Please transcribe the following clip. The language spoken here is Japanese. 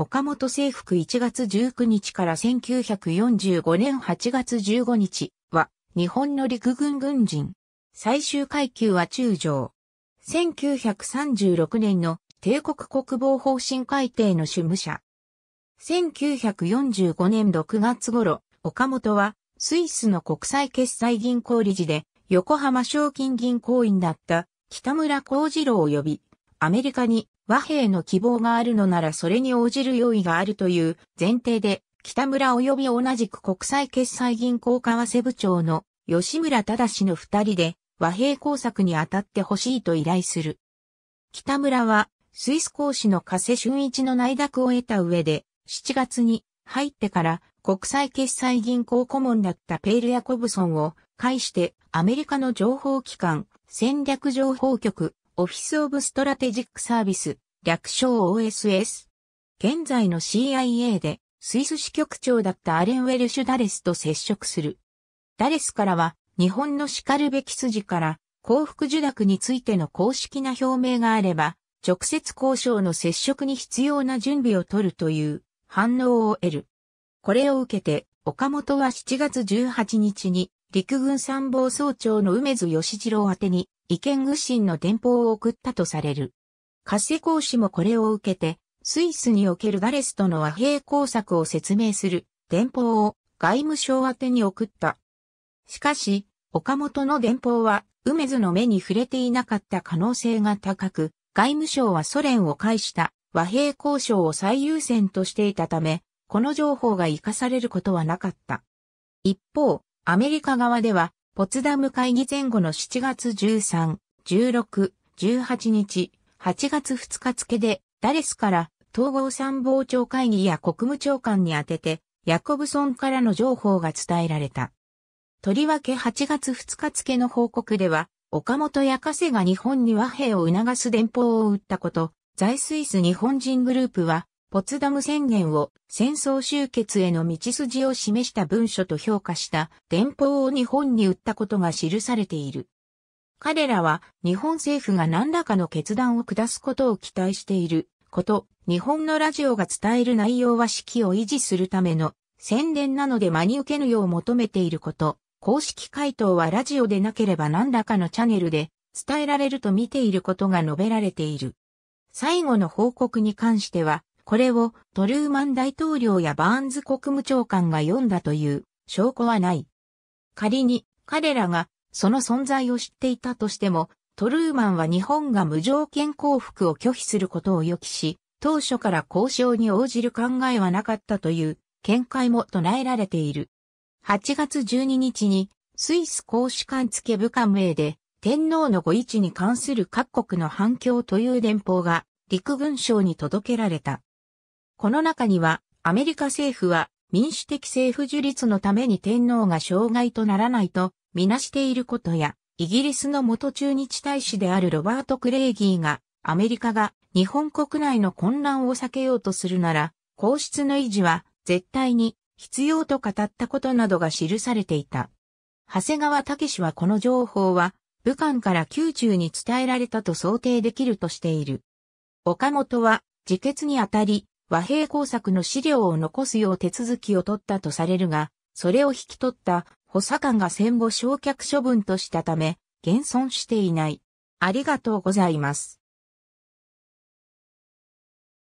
岡本制服1月19日から1945年8月15日は日本の陸軍軍人。最終階級は中将。1936年の帝国国防方針改定の主務者。1945年6月頃、岡本はスイスの国際決済銀行理事で横浜賞金銀行員だった北村幸次郎を呼び、アメリカに和平の希望があるのならそれに応じる用意があるという前提で、北村及び同じく国際決済銀行為替部長の吉村正の二人で和平工作に当たってほしいと依頼する。北村はスイス公使の加瀬俊一の内諾を得た上で、7月に入ってから国際決済銀行顧問だったペール・ヤコブソンを介してアメリカの情報機関戦略情報局 Office of Strategic Service、略称 OSS。現在の CIA で、スイス支局長だったアレン・ウェルシュ・ダレスと接触する。ダレスからは、日本の叱るべき筋から、幸福受諾についての公式な表明があれば、直接交渉の接触に必要な準備を取るという反応を得る。これを受けて、岡本は7月18日に陸軍参謀総長の梅津義次郎宛に意見具心の電報を送ったとされる。カセ公使もこれを受けて、スイスにおけるガレスとの和平工作を説明する電報を外務省宛てに送った。しかし、岡本の電報は梅津の目に触れていなかった可能性が高く、外務省はソ連を介した和平交渉を最優先としていたため、この情報が活かされることはなかった。一方、アメリカ側ではポツダム会議前後の7月13、16、18日、8月2日付で、ダレスから統合参謀長会議や国務長官に宛てて、ヤコブソンからの情報が伝えられた。とりわけ8月2日付の報告では、岡本や加瀬が日本に和平を促す電報を打ったこと、在スイス日本人グループは、ポツダム宣言を戦争終結への道筋を示した文書と評価した電報を日本に売ったことが記されている。彼らは日本政府が何らかの決断を下すことを期待していること、日本のラジオが伝える内容は式を維持するための宣伝なので真に受けぬよう求めていること、公式回答はラジオでなければ何らかのチャンネルで伝えられると見ていることが述べられている。最後の報告に関しては、これをトルーマン大統領やバーンズ国務長官が読んだという証拠はない。仮に彼らがその存在を知っていたとしても、トルーマンは日本が無条件降伏を拒否することを予期し、当初から交渉に応じる考えはなかったという見解も唱えられている。8月12日にスイス公使館付部官名で天皇のご位置に関する各国の反響という電報が陸軍省に届けられた。この中には、アメリカ政府は民主的政府樹立のために天皇が障害とならないとみなしていることや、イギリスの元駐日大使であるロバート・クレイギーが、アメリカが日本国内の混乱を避けようとするなら、皇室の維持は絶対に必要と語ったことなどが記されていた。長谷川武はこの情報は、武漢から宮中に伝えられたと想定できるとしている。岡本は、自決にあたり、和平工作の資料を残すよう手続きを取ったとされるが、それを引き取った補佐官が戦後焼却処分としたため、現存していない。ありがとうございます。